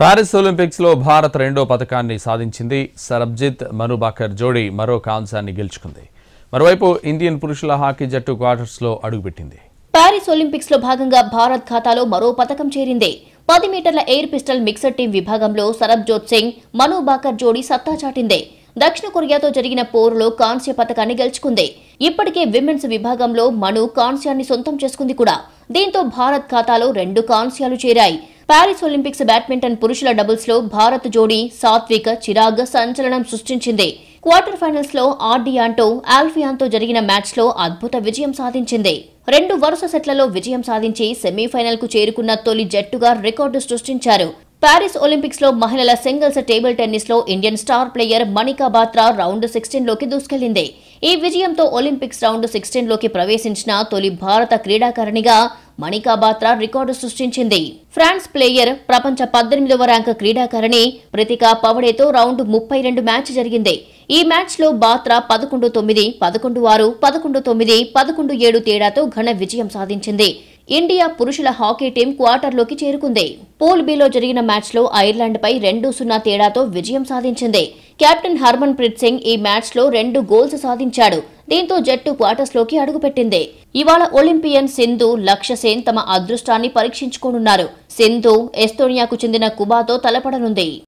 Paris ఒలింపిక్స్లో భారత్ రెండో పథకాన్ని సాధించింది సరబ్జిత్ మనుబాకర్ జోడీ మరో కాంస్యాన్ని గెలుచుకుంది మరోవైపు ఇండియన్ పురుషుల హాకీ జట్టు క్వార్టర్స్లో అడుగుపెట్టింది ప్యారిస్ లో భాగంగా భారత్ ఖాతాలో మరో పథకం చేరింది పది మీటర్ల ఎయిర్ పిస్టల్ మిక్సర్ టీం విభాగంలో సరబ్జోత్ సింగ్ మనుబాకర్ జోడీ సత్తా చాటింది దక్షిణ కొరియాతో జరిగిన పోరులో కాంస్య పథకాన్ని గెలుచుకుంది ఇప్పటికే విమెన్స్ విభాగంలో మను కాంస్యాన్ని సొంతం చేసుకుంది కూడా దీంతో భారత్ ఖాతాలో రెండు కాంస్యాలు చేరాయి ప్యారిస్ ఒలింపిక్స్ బ్యాడ్మింటన్ పురుషుల డబుల్స్ లో భారత్ జోడీ సాత్విక చిరాగ్ సంచలనం సృష్టించింది క్వార్టర్ ఫైనల్స్ లో ఆర్డియాంటో ఆల్ఫియాన్తో జరిగిన మ్యాచ్ లో అద్భుత విజయం సాధించింది రెండు వరుస సెట్లలో విజయం సాధించి సెమీఫైనల్ కు చేరుకున్న తొలి జట్టుగా రికార్డు సృష్టించారు ప్యారిస్ ఒలింపిక్స్ లో మహిళల సింగిల్స్ టేబుల్ టెన్నిస్ లో Indian star player Manika Batra round sixteen లోకి దూసుకెళ్లింది ఈ విజయంతో ఒలింపిక్స్ రౌండ్ సిక్స్టీన్ లోకి ప్రవేశించిన తొలి భారత క్రీడాకారిణిగా మణికా బాత్రా రికార్డు సృష్టించింది ఫ్రాన్స్ ప్లేయర్ ప్రపంచ పద్దెనిమిదవ ర్యాంక్ క్రీడాకారిణి ప్రతికా పవడేతో రౌండ్ ముప్పై రెండు మ్యాచ్ జరిగింది ఈ మ్యాచ్లో బాత్రా పదకొండు తొమ్మిది పదకొండు ఆరు పదకొండు తొమ్మిది పదకొండు ఏడు తేడాతో ఘన విజయం సాధించింది ఇండియా పురుషుల హాకీ టీం క్వార్టర్లోకి చేరుకుంది పూల్ బిలో జరిగిన మ్యాచ్లో ఐర్లాండ్పై రెండు సున్నా తేడాతో విజయం సాధించింది కెప్టెన్ హర్మన్ ప్రీత్ సింగ్ ఈ మ్యాచ్లో రెండు గోల్స్ సాధించాడు దీంతో జట్టు క్వార్టర్స్లోకి అడుగుపెట్టింది ఇవాళ ఒలింపియన్ సింధు లక్ష్య సేన్ తమ అదృష్టాన్ని పరీక్షించుకోనున్నారు సింధు ఎస్తోనియాకు చెందిన కుబాతో తలపడనుంది